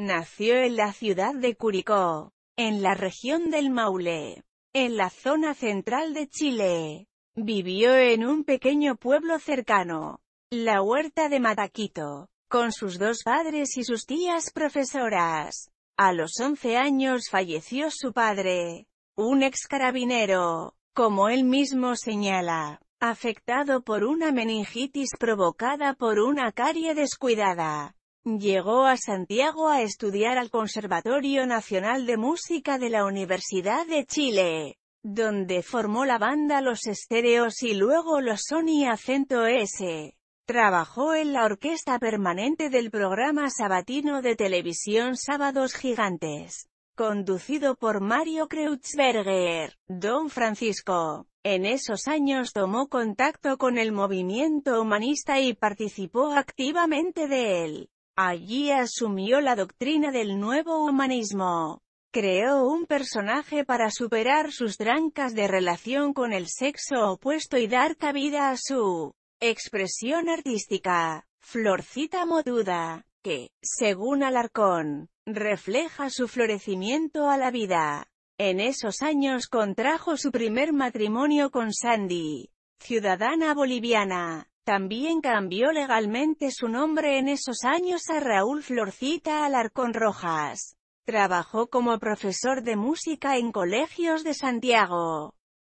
Nació en la ciudad de Curicó, en la región del Maule, en la zona central de Chile. Vivió en un pequeño pueblo cercano, la Huerta de Mataquito, con sus dos padres y sus tías profesoras. A los 11 años falleció su padre, un ex carabinero, como él mismo señala, afectado por una meningitis provocada por una carie descuidada. Llegó a Santiago a estudiar al Conservatorio Nacional de Música de la Universidad de Chile, donde formó la banda Los Estéreos y luego los Sony Acento S. Trabajó en la orquesta permanente del programa sabatino de televisión Sábados Gigantes, conducido por Mario Kreutzberger, Don Francisco. En esos años tomó contacto con el movimiento humanista y participó activamente de él. Allí asumió la doctrina del nuevo humanismo. Creó un personaje para superar sus trancas de relación con el sexo opuesto y dar cabida a su expresión artística, Florcita Moduda, que, según Alarcón, refleja su florecimiento a la vida. En esos años contrajo su primer matrimonio con Sandy, ciudadana boliviana, también cambió legalmente su nombre en esos años a Raúl Florcita Alarcón Rojas. Trabajó como profesor de música en colegios de Santiago.